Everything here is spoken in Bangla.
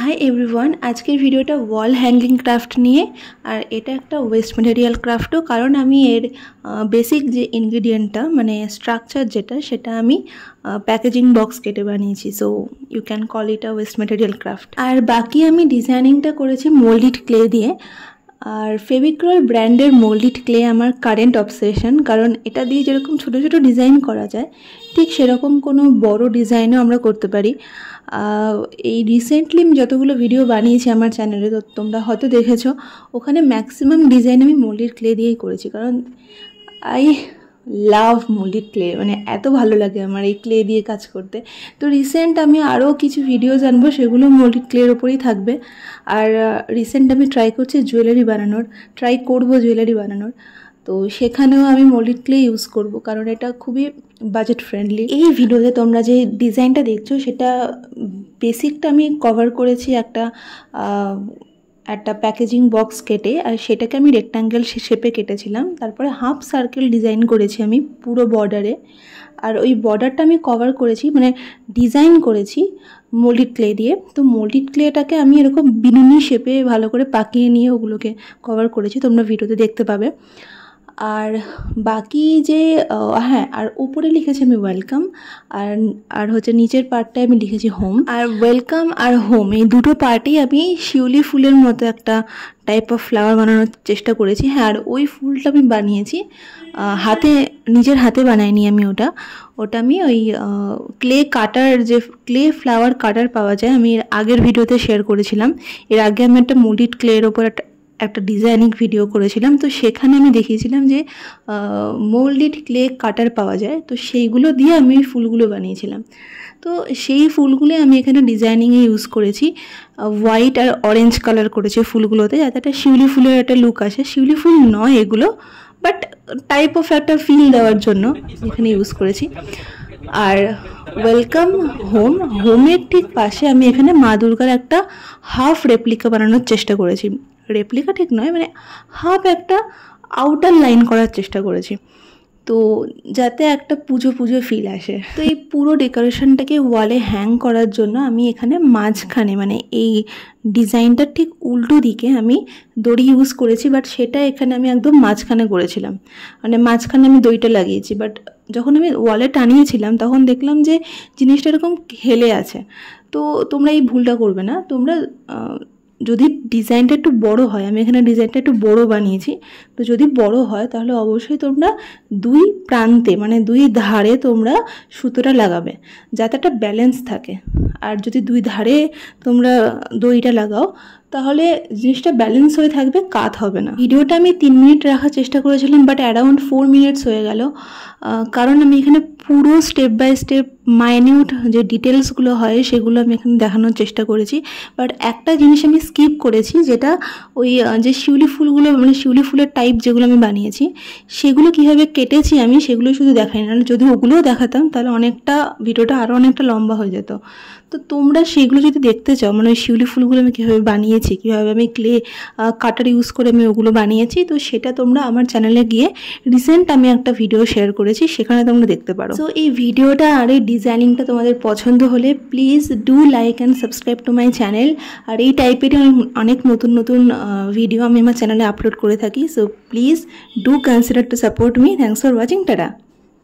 হাই এভরিওয়ান আজকের ভিডিওটা ওয়াল হ্যাঙ্গিং ক্রাফট নিয়ে আর এটা একটা ওয়েস্ট মেটেরিয়াল ক্রাফটও কারণ আমি এর বেসিক যে ইনগ্রিডিয়েন্টটা মানে স্ট্রাকচার যেটা সেটা আমি প্যাকেজিং বক্স কেটে বানিয়েছি so you can call it a waste material craft আর বাকি আমি ডিজাইনিংটা করেছি মোল্ডিড ক্লে দিয়ে আর ফেভিক্রল ব্র্যান্ডের মোল্ডিড ক্লে আমার কারেন্ট অবসেশন কারণ এটা দিয়ে যেরকম ছোট ছোট ডিজাইন করা যায় ঠিক সেরকম কোনো বড় ডিজাইনও আমরা করতে পারি এই রিসেন্টলি আমি যতগুলো ভিডিও বানিয়েছি আমার চ্যানেলে তো তোমরা হয়তো দেখেছো ওখানে ম্যাক্সিমাম ডিজাইন আমি মোল্ডিড ক্লে দিয়েই করেছি কারণ আই লাভ মুলি ক্লে মানে এত ভালো লাগে আমার এই ক্লে দিয়ে কাজ করতে তো রিসেন্ট আমি আরও কিছু ভিডিও জানবো সেগুলো মুলি ক্লের ওপরেই থাকবে আর রিসেন্ট আমি ট্রাই করছি জুয়েলারি বানানোর ট্রাই করব জুয়েলারি বানানোর তো সেখানেও আমি মোলিড ক্লে ইউজ করব কারণ এটা খুবই বাজেট ফ্রেন্ডলি এই ভিডিওতে তোমরা যে ডিজাইনটা দেখছো সেটা বেসিকটা আমি কভার করেছি একটা একটা প্যাকেজিং বক্স কেটে আর সেটাকে আমি রেক্ট্যাঙ্গেল শেপে কেটেছিলাম তারপরে হাফ সার্কেল ডিজাইন করেছি আমি পুরো বর্ডারে আর ওই বর্ডারটা আমি কভার করেছি মানে ডিজাইন করেছি মোল্ডিড ক্লে দিয়ে তো মোল্ডিড ক্লেটাকে আমি এরকম বিনুনি শেপে ভালো করে পাকিয়ে নিয়ে ওগুলোকে কভার করেছি তোমরা ভিডিওতে দেখতে পাবে আর বাকি যে হ্যাঁ আর উপরে লিখেছি আমি ওয়েলকাম আর আর হচ্ছে নিচের পার্টটায় আমি লিখেছি হোম আর ওয়েলকাম আর হোম এই দুটো পার্টেই আমি শিউলি ফুলের মতো একটা টাইপ অফ ফ্লাওয়ার বানানোর চেষ্টা করেছি হ্যাঁ আর ওই ফুলটা আমি বানিয়েছি হাতে নিজের হাতে বানাইনি আমি ওটা ওটা আমি ওই ক্লে কাটার যে ক্লে ফ্লাওয়ার কাটার পাওয়া যায় আমি আগের ভিডিওতে শেয়ার করেছিলাম এর আগে আমি একটা মুডিট ক্লের ওপর একটা একটা ডিজাইনিং ভিডিও করেছিলাম তো সেখানে আমি দেখিয়েছিলাম যে মোল্ডেড ক্লে কাটার পাওয়া যায় তো সেইগুলো দিয়ে আমি ফুলগুলো বানিয়েছিলাম তো সেই ফুলগুলো আমি এখানে ডিজাইনিংয়ে ইউজ করেছি হোয়াইট আর অরেঞ্জ কালার করেছে ফুলগুলোতে যাতে একটা শিউলি ফুলের একটা লুক আসে শিউলি ফুল নয় এগুলো বাট টাইপ অফ একটা ফিল দেওয়ার জন্য এখানে ইউজ করেছি আর ওয়েলকাম হোম হোমের ঠিক পাশে আমি এখানে মা দুর্গার একটা হাফ রেপ্লিকা বানানোর চেষ্টা করেছি রেপ্লিকা ঠিক নয় মানে হাফ একটা আউটার লাইন করার চেষ্টা করেছি তো যাতে একটা পুজো পুজো ফিল আসে তো এই পুরো ডেকোরেশনটাকে ওয়ালে হ্যাং করার জন্য আমি এখানে মাঝখানে মানে এই ডিজাইনটার ঠিক উল্টো দিকে আমি দড়ি ইউজ করেছি বাট সেটা এখানে আমি একদম মাঝখানে করেছিলাম মানে মাঝখানে আমি দইটা লাগিয়েছি বাট যখন আমি ওয়ালে টানিয়েছিলাম তখন দেখলাম যে জিনিসটা এরকম হেলে আছে তো তোমরা এই ভুলটা করবে না তোমরা যদি ডিজাইনটা একটু বড় হয় আমি এখানে ডিজাইনটা একটু বড় বানিয়েছি তো যদি বড় হয় তাহলে অবশ্যই তোমরা দুই প্রান্তে মানে দুই ধারে তোমরা সুতোটা লাগাবে যাতে একটা ব্যালেন্স থাকে আর যদি দুই ধারে তোমরা দইটা লাগাও তাহলে জিনিসটা ব্যালেন্স হয়ে থাকবে কাত হবে না ভিডিওটা আমি তিন মিনিট রাখার চেষ্টা করেছিলাম বাট অ্যারাউন্ড ফোর মিনিটস হয়ে গেল কারণ আমি এখানে পুরো স্টেপ বাই স্টেপ মাইনিউট যে ডিটেলসগুলো হয় সেগুলো আমি এখানে দেখানোর চেষ্টা করেছি বাট একটা জিনিস আমি স্কিপ করেছি যেটা ওই যে শিউলি ফুলগুলো মানে শিউলি ফুলের টাইপ যেগুলো আমি বানিয়েছি সেগুলো কীভাবে কেটেছি আমি সেগুলো শুধু দেখাই না যদি ওগুলোও দেখাতাম তাহলে অনেকটা ভিডিওটা আরও অনেকটা লম্বা হয়ে যেত তো তোমরা সেগুলো যদি দেখতে চাও মানে ওই শিউলি ফুলগুলো আমি কীভাবে বানিয়ে বানিয়েছি কীভাবে আমি ক্লে কাটার ইউজ করে আমি ওগুলো বানিয়েছি তো সেটা তোমরা আমার চ্যানেলে গিয়ে রিসেন্ট আমি একটা ভিডিও শেয়ার করেছি সেখানে তোমরা দেখতে পারো তো এই ভিডিওটা আর এই ডিজাইনিংটা তোমাদের পছন্দ হলে please do like and subscribe to my channel আর এই টাইপেরই অনেক নতুন নতুন ভিডিও আমি আমার চ্যানেলে আপলোড করে থাকি so please do consider to support me thanks for watching tata